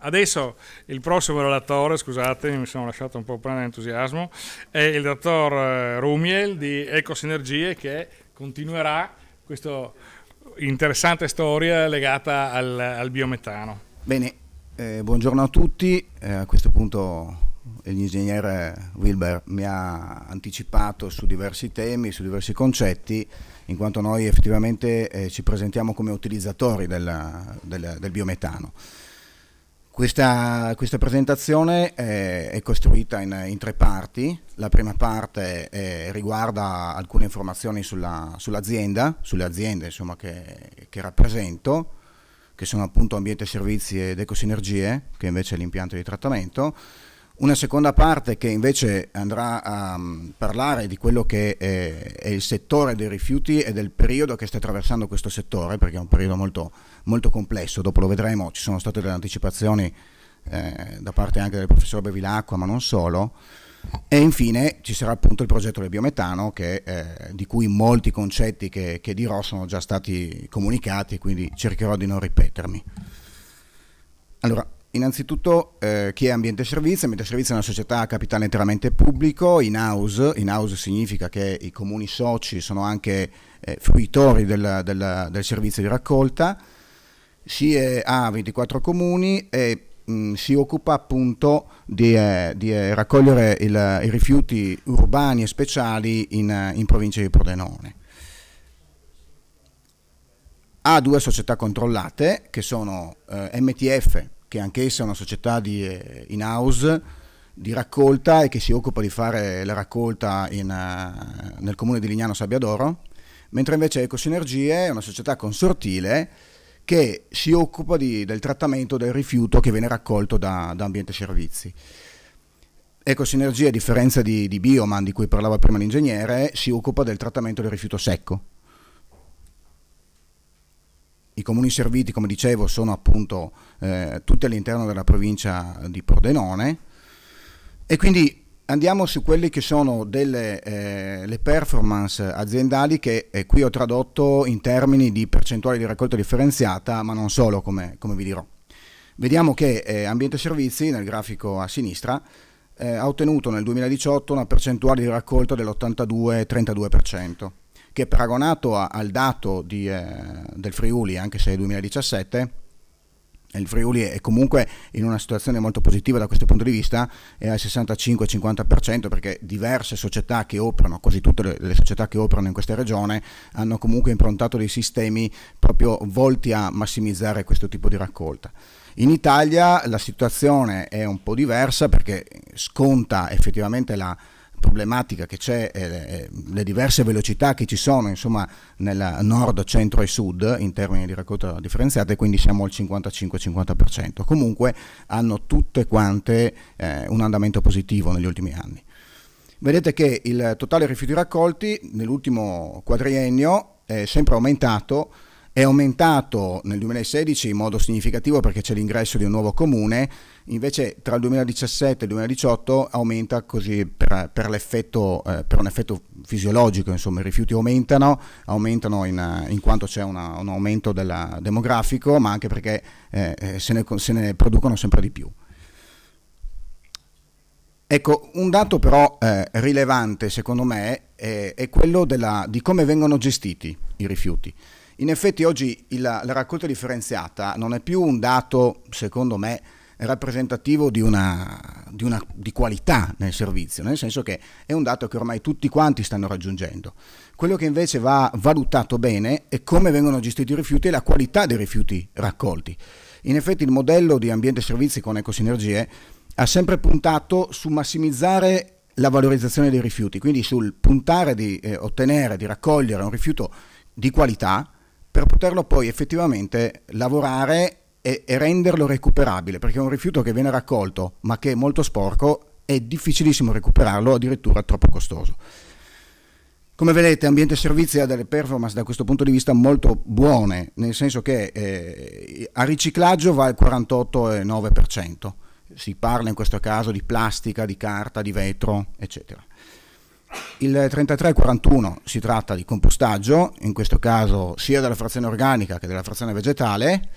Adesso il prossimo relatore, scusate, mi sono lasciato un po' prendere entusiasmo, è il dottor eh, Rumiel di Ecosinergie che continuerà questa interessante storia legata al, al biometano. Bene, eh, buongiorno a tutti. Eh, a questo punto l'ingegnere Wilber mi ha anticipato su diversi temi, su diversi concetti, in quanto noi effettivamente eh, ci presentiamo come utilizzatori della, della, del biometano. Questa, questa, presentazione è, è costruita in, in, tre parti. La prima parte eh, riguarda alcune informazioni sull'azienda, sull sulle aziende insomma, che, che, rappresento, che sono appunto Ambiente Servizi ed Ecosinergie, che invece è l'impianto di trattamento. Una seconda parte che invece andrà a mm, parlare di quello che è, eh, è, il settore dei rifiuti e del periodo che sta attraversando questo settore, perché è un periodo molto, molto complesso, dopo lo vedremo, ci sono state delle anticipazioni eh, da parte anche del professor Bevilacqua, ma non solo. E infine ci sarà appunto il progetto del biometano, che, eh, di cui molti concetti che, che dirò sono già stati comunicati, quindi cercherò di non ripetermi. Allora, Innanzitutto eh, chi è Ambiente Servizio? Ambiente Servizio è una società a capitale interamente pubblico, in house, in house significa che i comuni soci sono anche eh, fruitori del, del, del, servizio di raccolta, si è, ha 24 comuni e mh, mm, si occupa appunto di, eh, di eh, raccogliere il, i rifiuti urbani e speciali in, in provincia di Pordenone ha due società controllate che sono eh, MTF che anch'essa è una società eh, in house di raccolta e che si occupa di fare la raccolta in, eh, nel comune di Lignano Sabbiadoro, mentre invece Ecosinergie è una società consortile che si occupa di, del trattamento del rifiuto che viene raccolto da, da Ambiente Servizi. Ecosinergie, a differenza di, di Bioman, di cui parlava prima l'ingegnere, si occupa del trattamento del rifiuto secco, i comuni serviti, come dicevo, sono appunto eh, tutti all'interno della provincia di Pordenone e quindi andiamo su quelle che sono delle eh, le performance aziendali che eh, qui ho tradotto in termini di percentuale di raccolta differenziata, ma non solo, come, come vi dirò. Vediamo che eh, Ambiente Servizi, nel grafico a sinistra, eh, ha ottenuto nel 2018 una percentuale di raccolta dell'82-32% che paragonato a, al dato di, eh, del Friuli, anche se è 2017, il Friuli è comunque in una situazione molto positiva da questo punto di vista, è al 65-50% perché diverse società che operano, quasi tutte le, le, società che operano in questa regione, hanno comunque improntato dei sistemi proprio volti a massimizzare questo tipo di raccolta. In Italia la situazione è un po' diversa perché sconta effettivamente la, problematica che c'è, eh, le diverse velocità che ci sono insomma, nel nord, centro e sud in termini di raccolta differenziata e quindi siamo al 55-50%. Comunque hanno tutte quante eh, un andamento positivo negli ultimi anni. Vedete che il totale rifiuti raccolti nell'ultimo quadriennio è sempre aumentato è aumentato nel 2016 in modo significativo perché c'è l'ingresso di un nuovo comune, invece tra il 2017 e il 2018 aumenta così per, per, eh, per un effetto fisiologico, insomma i rifiuti aumentano, aumentano in, in quanto c'è un aumento della, demografico, ma anche perché eh, eh se, ne, se ne producono sempre di più. Ecco, un dato però eh, rilevante secondo me è, è quello della, di come vengono gestiti i rifiuti. In effetti oggi il, la raccolta differenziata non è più un dato, secondo me, rappresentativo di, una, di, una, di qualità nel servizio, nel senso che è un dato che ormai tutti quanti stanno raggiungendo. Quello che invece va valutato bene è come vengono gestiti i rifiuti e la qualità dei rifiuti raccolti. In effetti il modello di ambiente e servizi con ecosinergie ha sempre puntato su massimizzare la valorizzazione dei rifiuti, quindi sul puntare di eh, ottenere, di raccogliere un rifiuto di qualità per poterlo poi effettivamente lavorare e, e renderlo recuperabile, perché è un rifiuto che viene raccolto ma che è molto sporco è difficilissimo recuperarlo, addirittura troppo costoso. Come vedete, ambiente e servizi ha delle performance da questo punto di vista molto buone, nel senso che eh, a riciclaggio va al 48,9%. Si parla in questo caso di plastica, di carta, di vetro, eccetera. Il 3341 si tratta di compostaggio, in questo caso sia della frazione organica che della frazione vegetale.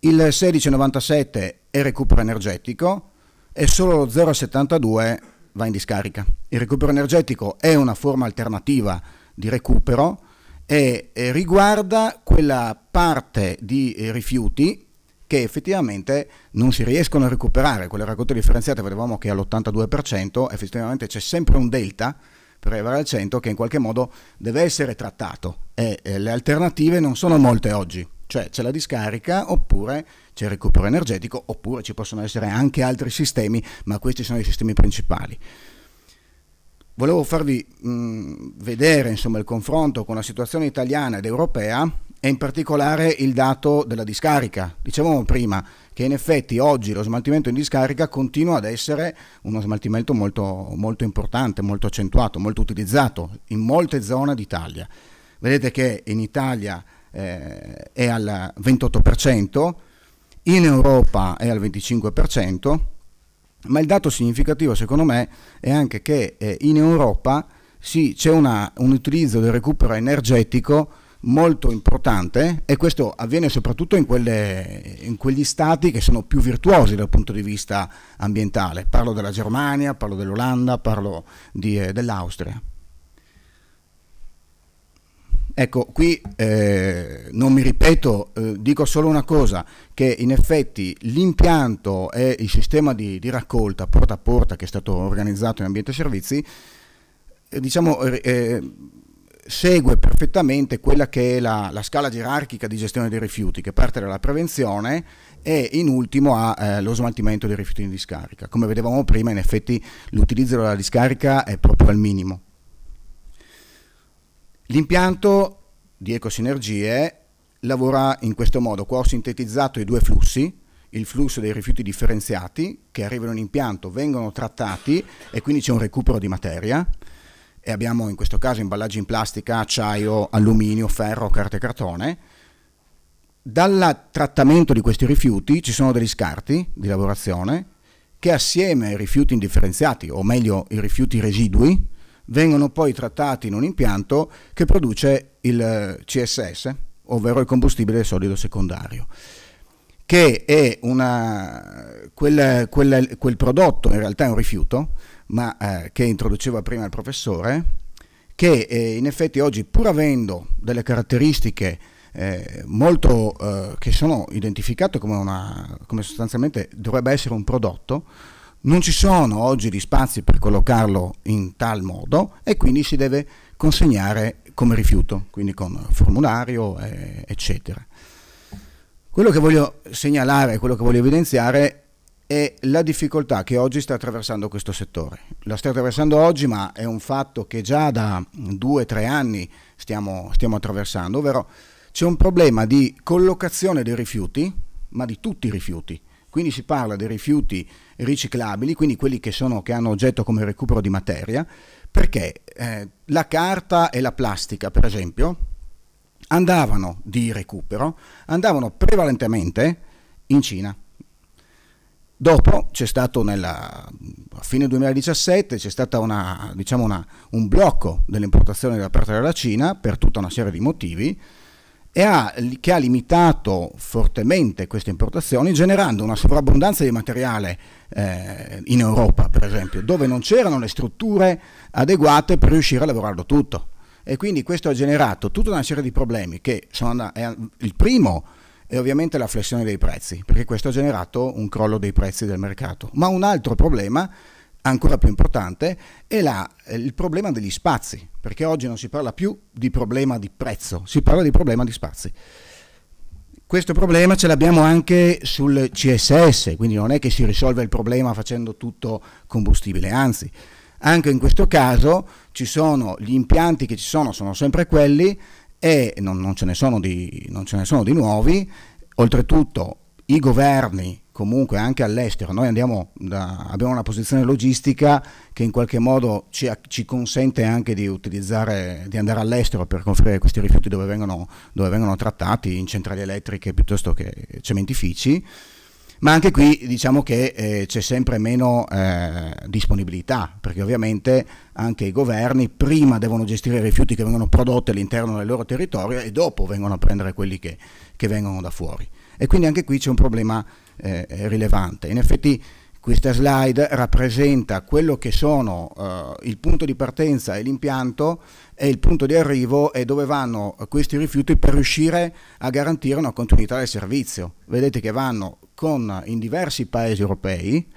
Il 1697 è recupero energetico e solo lo 072 va in discarica. Il recupero energetico è una forma alternativa di recupero e eh, riguarda quella parte di eh, rifiuti che effettivamente non si riescono a recuperare. Con le raccolte differenziate vedevamo che all'82% effettivamente c'è sempre un delta per arrivare al 100 che in qualche modo deve essere trattato e, e le alternative non sono molte oggi cioè c'è la discarica oppure c'è il recupero energetico oppure ci possono essere anche altri sistemi, ma questi sono i sistemi principali. Volevo farvi mh, vedere insomma, il confronto con la situazione italiana ed europea e in particolare il dato della discarica. Dicevamo prima che in effetti oggi lo smaltimento in discarica continua ad essere uno smaltimento molto, molto importante, molto accentuato, molto utilizzato in molte zone d'Italia. Vedete che in Italia eh, è al 28%, in Europa è al 25%, ma il dato significativo secondo me è anche che eh, in Europa sì, c'è un utilizzo del recupero energetico molto importante e questo avviene soprattutto in, quelle, in, quegli stati che sono più virtuosi dal punto di vista ambientale. Parlo della Germania, parlo dell'Olanda, parlo eh, dell'Austria. Ecco, qui eh, non mi ripeto, eh, dico solo una cosa, che in effetti l'impianto e il sistema di, di, raccolta porta a porta che è stato organizzato in ambiente servizi, eh, diciamo eh, segue perfettamente quella che è la, la, scala gerarchica di gestione dei rifiuti, che parte dalla prevenzione e in ultimo ha eh, lo smaltimento dei rifiuti in discarica. Come vedevamo prima, in effetti l'utilizzo della discarica è proprio al minimo. L'impianto di Ecosinergie lavora in questo modo, qua ho sintetizzato i due flussi, il flusso dei rifiuti differenziati che arrivano in impianto, vengono trattati e quindi c'è un recupero di materia e abbiamo in questo caso imballaggi in plastica, acciaio, alluminio, ferro, carta e cartone. Dal trattamento di questi rifiuti ci sono degli scarti di lavorazione che assieme ai rifiuti indifferenziati, o meglio i rifiuti residui, vengono poi trattati in un impianto che produce il eh, CSS, ovvero il combustibile solido secondario, che è una, quel, quel, quel prodotto, in realtà è un rifiuto, ma eh, che introduceva prima il professore, che eh, in effetti oggi pur avendo delle caratteristiche eh, molto, eh, che sono identificate come, una, come sostanzialmente dovrebbe essere un prodotto, non ci sono oggi gli spazi per collocarlo in tal modo e quindi si deve consegnare come rifiuto, quindi con formulario, eh, eccetera. Quello che voglio segnalare, quello che voglio evidenziare è la difficoltà che oggi sta attraversando questo settore. La sta attraversando oggi, ma è un fatto che già da due o tre anni stiamo, stiamo attraversando, ovvero c'è un problema di collocazione dei rifiuti, ma di tutti i rifiuti. Quindi si parla dei rifiuti riciclabili, quindi quelli che, sono, che hanno oggetto come recupero di materia, perché eh, la carta e la plastica, per esempio, andavano di recupero, andavano prevalentemente in Cina Dopo c'è stato nella a fine 2017 c'è stato diciamo un blocco delle importazioni da parte della Cina per tutta una serie di motivi ha, che ha limitato fortemente queste importazioni generando una sovrabbondanza di materiale eh, in Europa per esempio dove non c'erano le strutture adeguate per riuscire a lavorarlo tutto e quindi questo ha generato tutta una serie di problemi che sono, eh, il primo e ovviamente la flessione dei prezzi, perché questo ha generato un crollo dei prezzi del mercato. Ma un altro problema ancora più importante è la, eh, il problema degli spazi, perché oggi non si parla più di problema di prezzo, si parla di problema di spazi. Questo problema ce l'abbiamo anche sul CSS, quindi non è che si risolve il problema facendo tutto combustibile, anzi, anche in questo caso ci sono gli impianti che ci sono, sono sempre quelli, e non, non, ce di, non, ce ne sono di, nuovi, oltretutto i governi comunque anche all'estero, noi da, abbiamo una posizione logistica che in qualche modo ci, ci consente anche di, di andare all'estero per conferire questi rifiuti dove vengono, dove vengono trattati in centrali elettriche piuttosto che cementifici, ma anche qui diciamo che eh, c'è sempre meno eh, disponibilità, perché ovviamente anche i governi prima devono gestire i rifiuti che vengono prodotti all'interno del loro territorio e dopo vengono a prendere quelli che, che vengono da fuori. E quindi anche qui c'è un problema eh, rilevante. In effetti questa slide rappresenta quello che sono eh, il punto di partenza e l'impianto e il punto di arrivo e dove vanno questi rifiuti per riuscire a garantire una continuità del servizio. Vedete che vanno con, in diversi paesi europei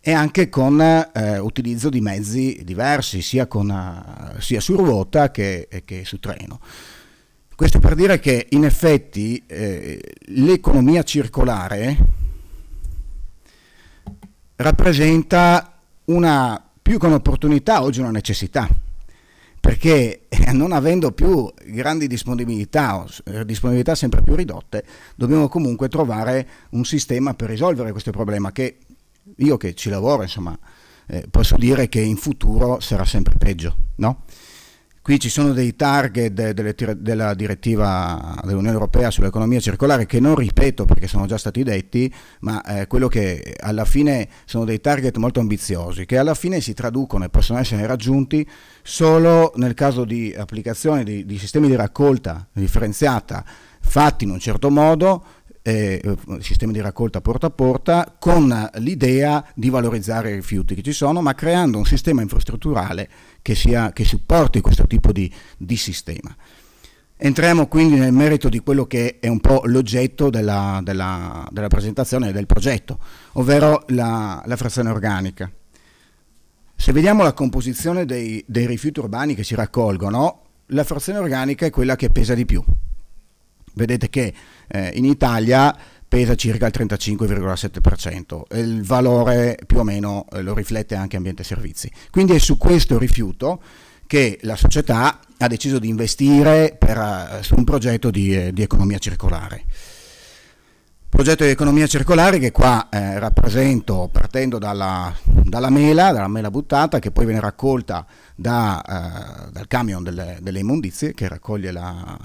e anche con eh, utilizzo di mezzi diversi, sia, con, eh, sia su ruota che, che, su treno. Questo per dire che in effetti eh, l'economia circolare rappresenta una più che un'opportunità, oggi una necessità, perché eh, non avendo più grandi disponibilità, o eh, disponibilità sempre più ridotte, dobbiamo comunque trovare un sistema per risolvere questo problema che io che ci lavoro, insomma, eh, posso dire che in futuro sarà sempre peggio, no? Qui ci sono dei target delle, della direttiva dell'Unione Europea sull'economia circolare che non ripeto perché sono già stati detti, ma eh, quello che alla fine sono dei target molto ambiziosi, che alla fine si traducono e possono essere raggiunti solo nel caso di applicazione di, di sistemi di raccolta differenziata fatti in un certo modo eh, sistema di raccolta porta a porta, con l'idea di valorizzare i rifiuti che ci sono, ma creando un sistema infrastrutturale che, sia, che supporti questo tipo di, di sistema. Entriamo quindi nel merito di quello che è un po' l'oggetto della, della, della, presentazione del progetto, ovvero la, la, frazione organica. Se vediamo la composizione dei, dei rifiuti urbani che si raccolgono, la frazione organica è quella che pesa di più, Vedete che eh, in Italia pesa circa il 35,7% e il valore più o meno eh, lo riflette anche ambiente servizi. Quindi è su questo rifiuto che la società ha deciso di investire per, eh, su un progetto di, eh, di economia circolare progetto di economia circolare che qua eh, rappresento partendo dalla, dalla, mela, dalla mela buttata che poi viene raccolta da, eh, dal camion delle, delle, immondizie che raccoglie la,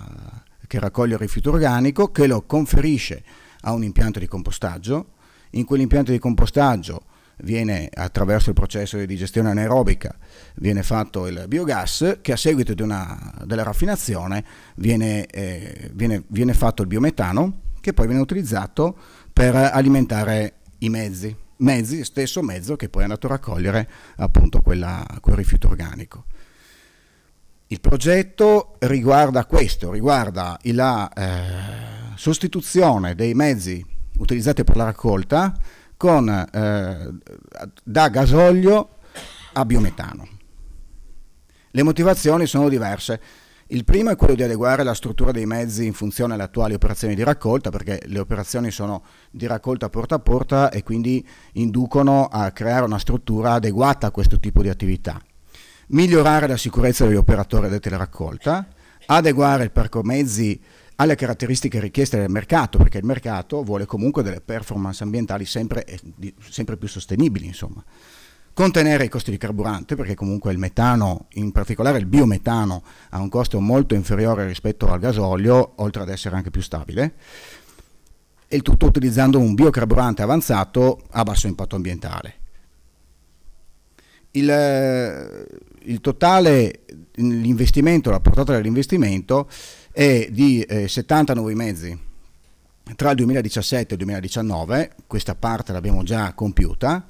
che raccoglie il rifiuto organico, che lo conferisce a un impianto di compostaggio. In quell'impianto di compostaggio viene attraverso il processo di digestione anaerobica viene fatto il biogas che a seguito una, della raffinazione viene, eh, viene, viene, fatto il biometano che poi viene utilizzato per alimentare i mezzi, mezzi stesso mezzo che poi è andato a raccogliere appunto quella, quel rifiuto organico. Il progetto riguarda questo, riguarda la eh, sostituzione dei mezzi utilizzati per la raccolta con, eh, da gasolio a biometano. Le motivazioni sono diverse. Il primo è quello di adeguare la struttura dei mezzi in funzione alle attuali operazioni di raccolta, perché le operazioni sono di raccolta porta a porta e quindi inducono a creare una struttura adeguata a questo tipo di attività migliorare la sicurezza degli operatori della teleraccolta, adeguare il parco mezzi alle caratteristiche richieste del mercato, perché il mercato vuole comunque delle performance ambientali sempre, sempre più sostenibili, insomma. Contenere i costi di carburante, perché comunque il metano, in particolare il biometano, ha un costo molto inferiore rispetto al gasolio, oltre ad essere anche più stabile. E il tutto utilizzando un biocarburante avanzato a basso impatto ambientale il, eh, il totale, l'investimento, la portata dell'investimento è di eh, 70 nuovi mezzi. Tra il 2017 e il 2019, questa parte l'abbiamo già compiuta,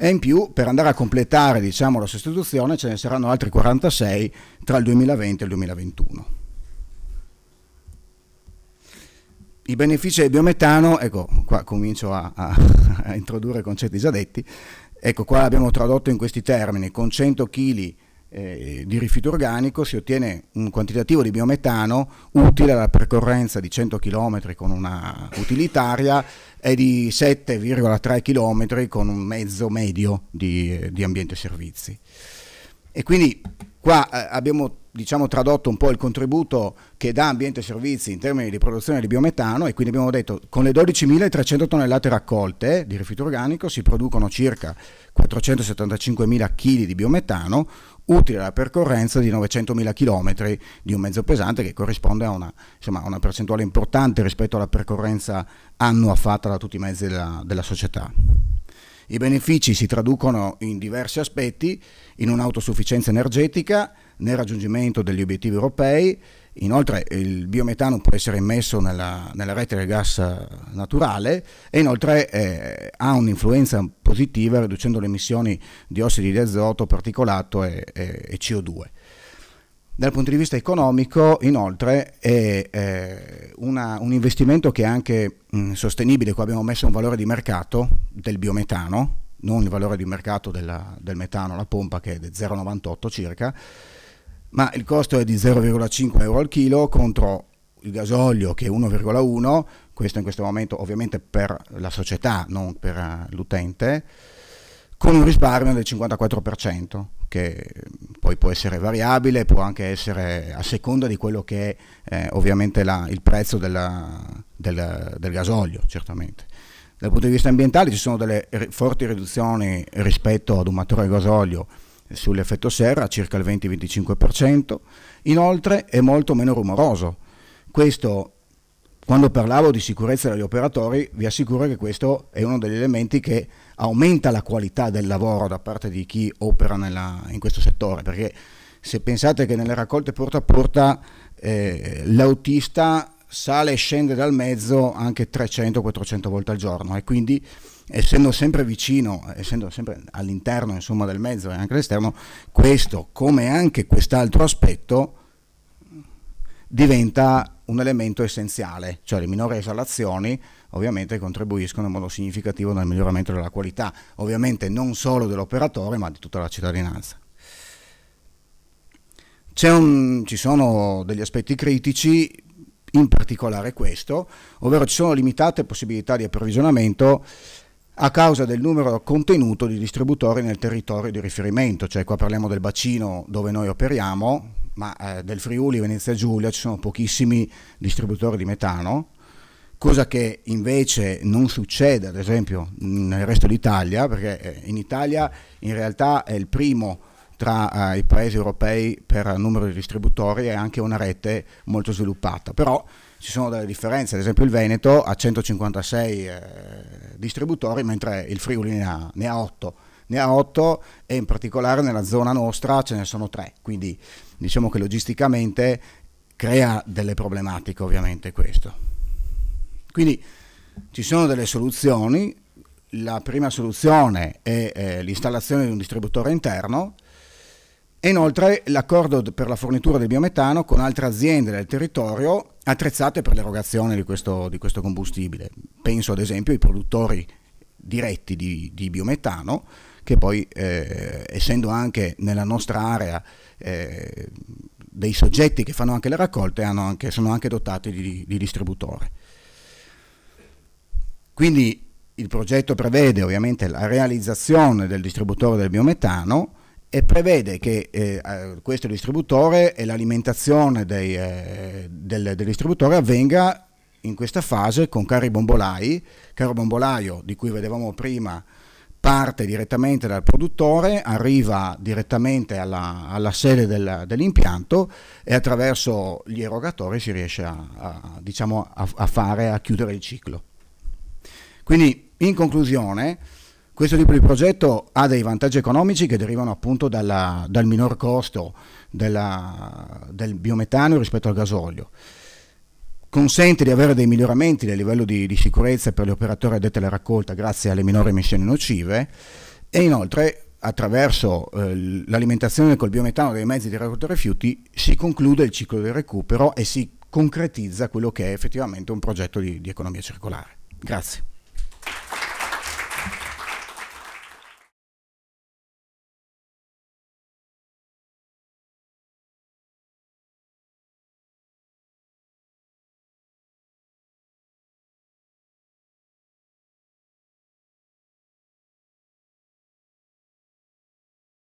e in più per andare a completare diciamo, la sostituzione ce ne saranno altri 46 tra il 2020 e il 2021. I benefici del biometano, ecco qua comincio a, a, a introdurre concetti già detti, Ecco qua abbiamo tradotto in questi termini, con 100 kg eh, di rifiuto organico si ottiene un quantitativo di biometano utile alla percorrenza di 100 km con una utilitaria e di 7,3 km con un mezzo medio di, eh, di ambiente servizi. E quindi qua eh, abbiamo diciamo tradotto un po' il contributo che dà Ambiente e Servizi in termini di produzione di biometano e quindi abbiamo detto con le 12.300 tonnellate raccolte di rifiuto organico si producono circa 475.000 kg di biometano utile alla percorrenza di 900.000 km di un mezzo pesante che corrisponde a una, insomma, una, percentuale importante rispetto alla percorrenza annua fatta da tutti i mezzi della, della società. I benefici si traducono in diversi aspetti, in un'autosufficienza energetica, nel raggiungimento degli obiettivi europei. Inoltre il biometano può essere immesso nella, nella rete del gas eh, naturale e inoltre eh, ha un'influenza positiva riducendo le emissioni di ossidi di azoto, particolato e, e, e CO2. Dal punto di vista economico, inoltre, è eh, una, un investimento che è anche mh, mm, sostenibile. Qua abbiamo messo un valore di mercato del biometano, non il valore di mercato della, del metano, la pompa che è di 0,98 circa ma il costo è di 0,5 euro al chilo contro il gasolio che è 1,1, questo in questo momento ovviamente per la società, non per eh, l'utente, con un risparmio del 54%, che eh, poi può essere variabile, può anche essere a seconda di quello che è eh, ovviamente la, il prezzo della, del, del gasolio, certamente. Dal punto di vista ambientale ci sono delle forti riduzioni rispetto ad un matore gasolio sull'effetto serra circa il 20-25%, inoltre è molto meno rumoroso. Questo, quando parlavo di sicurezza degli operatori, vi assicuro che questo è uno degli elementi che aumenta la qualità del lavoro da parte di chi opera nella, in questo settore, perché se pensate che nelle raccolte porta a porta eh, l'autista sale e scende dal mezzo anche 300-400 volte al giorno e quindi essendo sempre vicino, essendo sempre all'interno insomma, del mezzo e anche all'esterno, questo come anche quest'altro aspetto diventa un elemento essenziale, cioè le minori esalazioni ovviamente contribuiscono in modo significativo nel miglioramento della qualità, ovviamente non solo dell'operatore ma di tutta la cittadinanza. Un, ci sono degli aspetti critici in particolare questo, ovvero ci sono limitate possibilità di approvvigionamento a causa del numero contenuto di distributori nel territorio di riferimento, cioè qua parliamo del bacino dove noi operiamo, ma eh, del Friuli, Venezia Giulia ci sono pochissimi distributori di metano, cosa che invece non succede ad esempio nel resto d'Italia, perché eh, in Italia in realtà è il primo tra eh, i paesi europei per numero di distributori è anche una rete molto sviluppata. Però ci sono delle differenze, ad esempio il Veneto ha 156 eh, distributori mentre il Friuli ne ha, ne ha 8 ne ha 8 e in particolare nella zona nostra ce ne sono 3, quindi diciamo che logisticamente crea delle problematiche ovviamente questo. Quindi ci sono delle soluzioni, la prima soluzione è eh, l'installazione di un distributore interno, e inoltre l'accordo per la fornitura del biometano con altre aziende del territorio attrezzate per l'erogazione di questo, di questo combustibile. Penso ad esempio ai produttori diretti di, di biometano che poi eh, essendo anche nella nostra area eh, dei soggetti che fanno anche le raccolte anche, sono anche dotati di, di distributore. Quindi il progetto prevede ovviamente la realizzazione del distributore del biometano e prevede che eh, questo distributore e l'alimentazione eh, del, del, distributore avvenga in questa fase con carri bombolai, carro bombolaio di cui vedevamo prima parte direttamente dal produttore, arriva direttamente alla, alla sede del, dell'impianto e attraverso gli erogatori si riesce a, a, diciamo, a, a fare, a chiudere il ciclo. Quindi in conclusione, questo tipo di progetto ha dei vantaggi economici che derivano appunto dalla, dal minor costo della, del biometano rispetto al gasolio. Consente di avere dei miglioramenti del livello di, di sicurezza per gli operatori addetti alla raccolta grazie alle minori emissioni nocive e inoltre attraverso eh, l'alimentazione col biometano dei mezzi di raccolta rifiuti si conclude il ciclo del recupero e si concretizza quello che è effettivamente un progetto di, di economia circolare. Grazie.